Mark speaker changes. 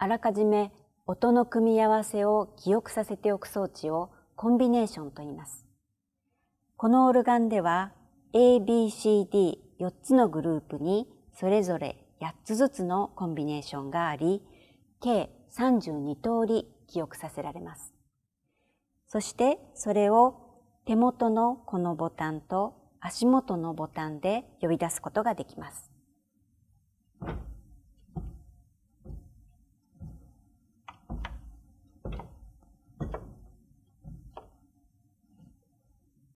Speaker 1: あらかじめ音の組み合わせを記憶させておく装置をコンビネーションと言います。このオルガンでは A, B, C, D 4つのグループにそれぞれ8つずつのコンビネーションがあり、計32通り記憶させられます。そしてそれを手元のこのボタンと足元のボタンで呼び出すことができます。